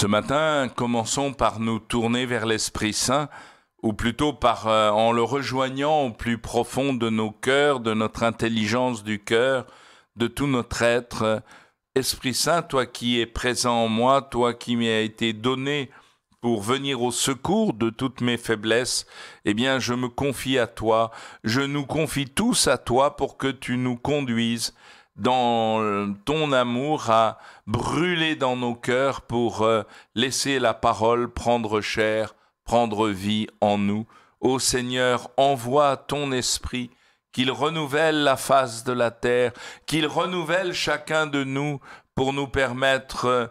Ce matin, commençons par nous tourner vers l'Esprit Saint, ou plutôt par euh, en le rejoignant au plus profond de nos cœurs, de notre intelligence du cœur, de tout notre être. Esprit Saint, toi qui es présent en moi, toi qui as été donné pour venir au secours de toutes mes faiblesses, eh bien je me confie à toi, je nous confie tous à toi pour que tu nous conduises dans euh, ton amour à brûler dans nos cœurs pour euh, laisser la parole prendre chair, prendre vie en nous. Ô Seigneur, envoie ton esprit, qu'il renouvelle la face de la terre, qu'il renouvelle chacun de nous pour nous permettre, euh,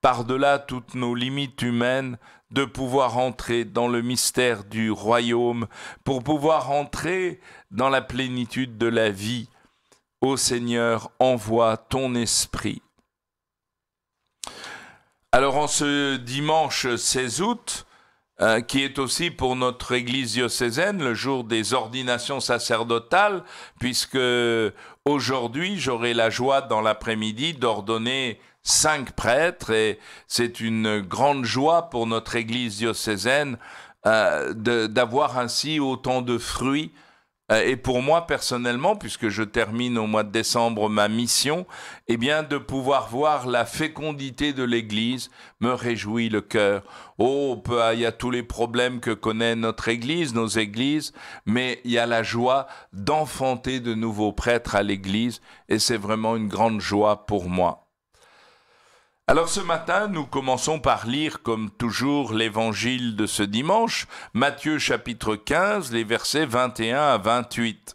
par-delà toutes nos limites humaines, de pouvoir entrer dans le mystère du royaume, pour pouvoir entrer dans la plénitude de la vie Ô Seigneur, envoie ton esprit. Alors en ce dimanche 16 août, euh, qui est aussi pour notre Église diocésaine le jour des ordinations sacerdotales, puisque aujourd'hui j'aurai la joie dans l'après-midi d'ordonner cinq prêtres, et c'est une grande joie pour notre Église diocésaine euh, d'avoir ainsi autant de fruits euh, et pour moi personnellement, puisque je termine au mois de décembre ma mission, eh bien de pouvoir voir la fécondité de l'Église me réjouit le cœur. Oh, il y a tous les problèmes que connaît notre Église, nos Églises, mais il y a la joie d'enfanter de nouveaux prêtres à l'Église, et c'est vraiment une grande joie pour moi. Alors ce matin, nous commençons par lire, comme toujours, l'évangile de ce dimanche, Matthieu chapitre 15, les versets 21 à 28.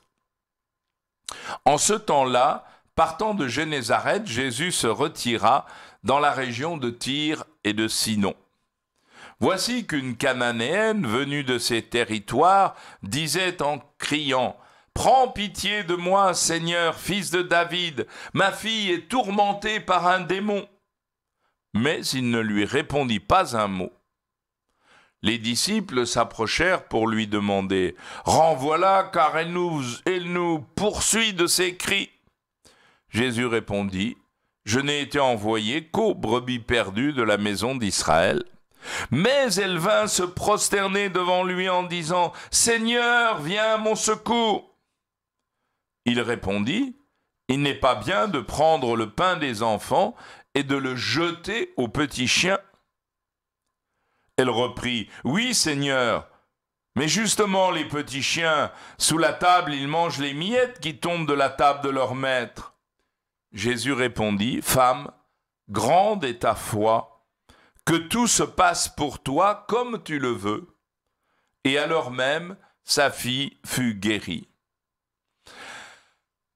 En ce temps-là, partant de Génézareth, Jésus se retira dans la région de Tyr et de Sinon. Voici qu'une Cananéenne venue de ces territoires disait en criant Prends pitié de moi, Seigneur, fils de David, ma fille est tourmentée par un démon mais il ne lui répondit pas un mot. Les disciples s'approchèrent pour lui demander Renvoie-la, car elle nous, nous poursuit de ses cris. Jésus répondit Je n'ai été envoyé qu'aux brebis perdues de la maison d'Israël. Mais elle vint se prosterner devant lui en disant Seigneur, viens mon secours. Il répondit Il n'est pas bien de prendre le pain des enfants et de le jeter au petits chiens. Elle reprit Oui, Seigneur, mais justement, les petits chiens, sous la table, ils mangent les miettes qui tombent de la table de leur maître. Jésus répondit, Femme, grande est ta foi, que tout se passe pour toi comme tu le veux. Et alors même, sa fille fut guérie.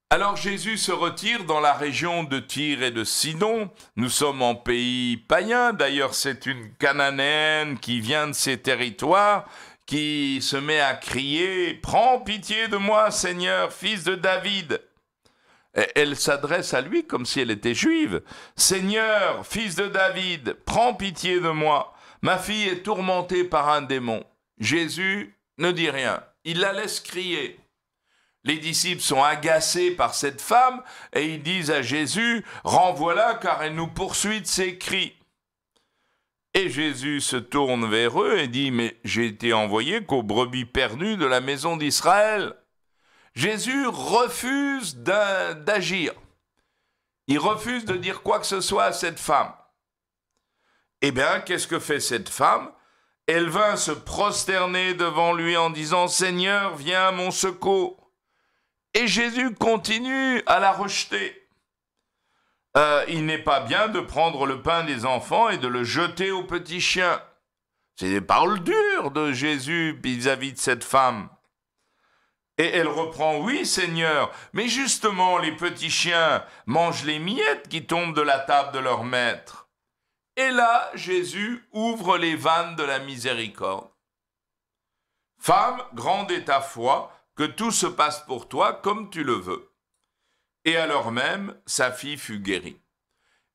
Alors Jésus se retire dans la région de Tyr et de Sidon. Nous sommes en pays païen, d'ailleurs c'est une cananéenne qui vient de ces territoires, qui se met à crier ⁇ Prends pitié de moi, Seigneur, fils de David !⁇ Elle s'adresse à lui comme si elle était juive. Seigneur, fils de David, prends pitié de moi. Ma fille est tourmentée par un démon. Jésus ne dit rien. Il la laisse crier. Les disciples sont agacés par cette femme et ils disent à Jésus, renvoie-la car elle nous poursuit de ses cris. Et Jésus se tourne vers eux et dit, mais j'ai été envoyé qu'aux brebis perdues de la maison d'Israël. Jésus refuse d'agir. Il refuse de dire quoi que ce soit à cette femme. Eh bien, qu'est-ce que fait cette femme Elle vint se prosterner devant lui en disant, Seigneur, viens à mon secours. Et Jésus continue à la rejeter. Euh, il n'est pas bien de prendre le pain des enfants et de le jeter aux petits chiens. C'est des paroles dures de Jésus vis-à-vis -vis de cette femme. Et elle reprend, oui Seigneur, mais justement les petits chiens mangent les miettes qui tombent de la table de leur maître. Et là, Jésus ouvre les vannes de la miséricorde. Femme, grande est ta foi, que tout se passe pour toi comme tu le veux. Et alors même, sa fille fut guérie.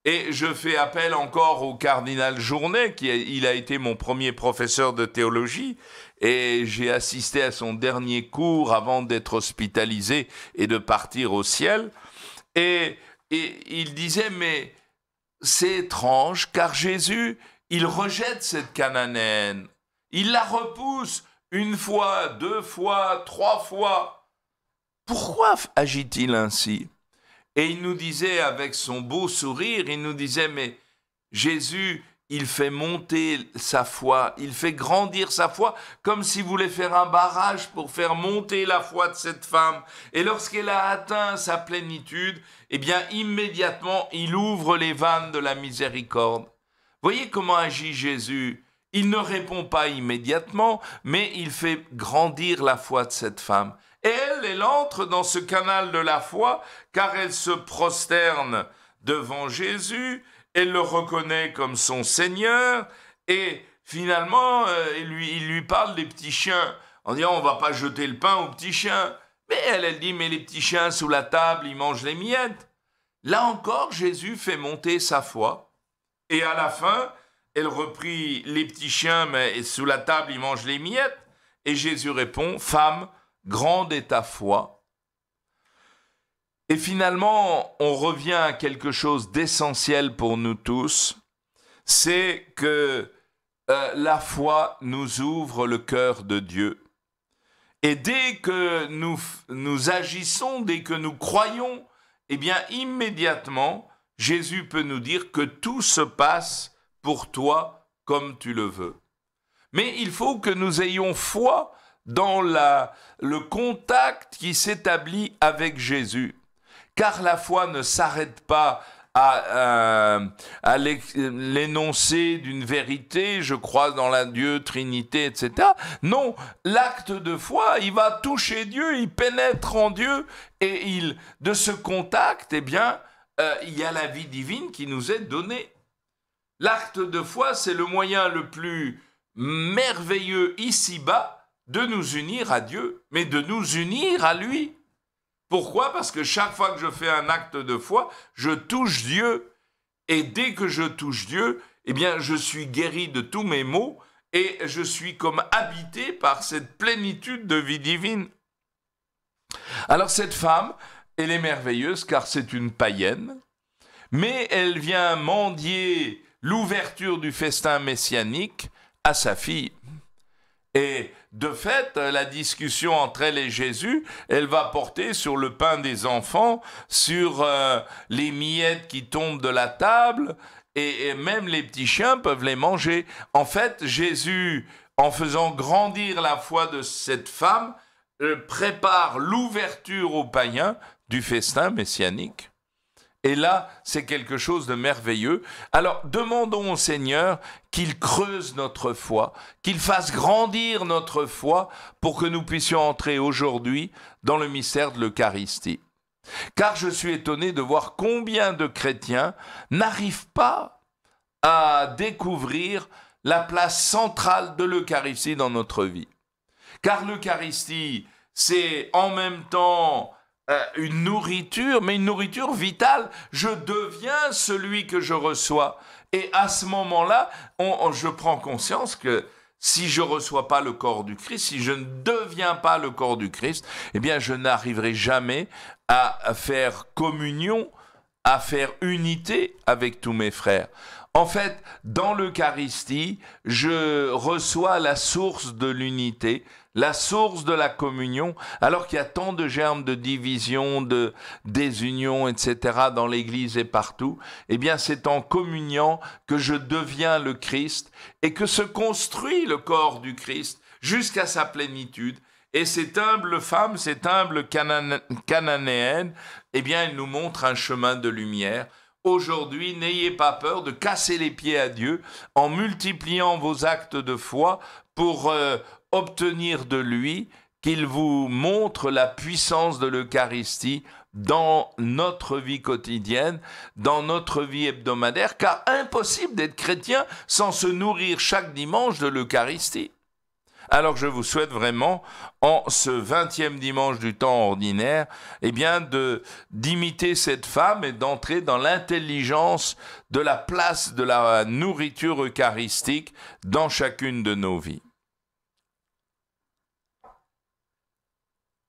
Et je fais appel encore au cardinal Journet, qui a, il a été mon premier professeur de théologie, et j'ai assisté à son dernier cours avant d'être hospitalisé et de partir au ciel. Et, il disait, mais c'est étrange, car Jésus, il rejette cette Cananéenne, il la repousse, une fois, deux fois, trois fois. Pourquoi agit-il ainsi Et il nous disait avec son beau sourire, il nous disait, mais Jésus, il fait monter sa foi, il fait grandir sa foi, comme s'il voulait faire un barrage pour faire monter la foi de cette femme. Et lorsqu'elle a atteint sa plénitude, eh bien immédiatement, il ouvre les vannes de la miséricorde. Voyez comment agit Jésus. Il ne répond pas immédiatement, mais il fait grandir la foi de cette femme. Et elle, elle entre dans ce canal de la foi, car elle se prosterne devant Jésus, elle le reconnaît comme son Seigneur, et finalement, euh, il, lui, il lui parle des petits chiens, en disant on va pas jeter le pain aux petits chiens. Mais elle, elle dit, mais les petits chiens sous la table, ils mangent les miettes. Là encore, Jésus fait monter sa foi, et à la fin, elle reprit Les petits chiens, mais sous la table, ils mangent les miettes. Et Jésus répond Femme, grande est ta foi. Et finalement, on revient à quelque chose d'essentiel pour nous tous c'est que euh, la foi nous ouvre le cœur de Dieu. Et dès que nous, nous agissons, dès que nous croyons, eh bien immédiatement, Jésus peut nous dire que tout se passe pour toi comme tu le veux. Mais il faut que nous ayons foi dans le contact qui s'établit avec Jésus. Car la foi ne s'arrête pas à, euh, l'énoncer l'énoncé d'une vérité, je crois dans la Dieu, Trinité, etc. Non, l'acte de foi, il va toucher Dieu, il pénètre en Dieu, et il, de ce contact, eh bien, euh, il y a la vie divine qui nous est donnée. L'acte de foi, c'est le moyen le plus merveilleux ici-bas de nous unir à Dieu, mais de nous unir à lui. Pourquoi Parce que chaque fois que je fais un acte de foi, je touche Dieu. Et dès que je touche Dieu, eh bien, je suis guéri de tous mes maux et je suis comme habité par cette plénitude de vie divine. Alors cette femme, elle est merveilleuse car c'est une païenne, mais elle vient mendier l'ouverture du festin messianique à sa fille. Et de fait, la discussion entre elle et Jésus, elle va porter sur le pain des enfants, sur euh, les miettes qui tombent de la table, et, même les petits chiens peuvent les manger. En fait, Jésus, en faisant grandir la foi de cette femme, euh, prépare l'ouverture aux païens du festin messianique. Et là, c'est quelque chose de merveilleux. Alors, demandons au Seigneur qu'il creuse notre foi, qu'il fasse grandir notre foi pour que nous puissions entrer aujourd'hui dans le mystère de l'Eucharistie. Car je suis étonné de voir combien de chrétiens n'arrivent pas à découvrir la place centrale de l'Eucharistie dans notre vie. Car l'Eucharistie, c'est en même temps euh, une nourriture, mais une nourriture vitale. Je deviens celui que je reçois. Et à ce moment-là, je prends conscience que si je ne reçois pas le corps du Christ, si je ne deviens pas le corps du Christ, eh bien, je n'arriverai jamais à faire communion, à faire unité avec tous mes frères. En fait, dans l'Eucharistie, je reçois la source de l'unité, la source de la communion, alors qu'il y a tant de germes de division, de désunion, etc. dans l'Église et partout, eh bien c'est en communiant que je deviens le Christ et que se construit le corps du Christ jusqu'à sa plénitude. Et cette humble femme, cette humble cananéenne, eh bien elle nous montre un chemin de lumière. Aujourd'hui, n'ayez pas peur de casser les pieds à Dieu en multipliant vos actes de foi pour euh, obtenir de lui qu'il vous montre la puissance de l'Eucharistie dans notre vie quotidienne, dans notre vie hebdomadaire, car impossible d'être chrétien sans se nourrir chaque dimanche de l'Eucharistie. Alors je vous souhaite vraiment, en ce 20e dimanche du temps ordinaire, eh bien de d'imiter cette femme et d'entrer dans l'intelligence de la place de la nourriture eucharistique dans chacune de nos vies.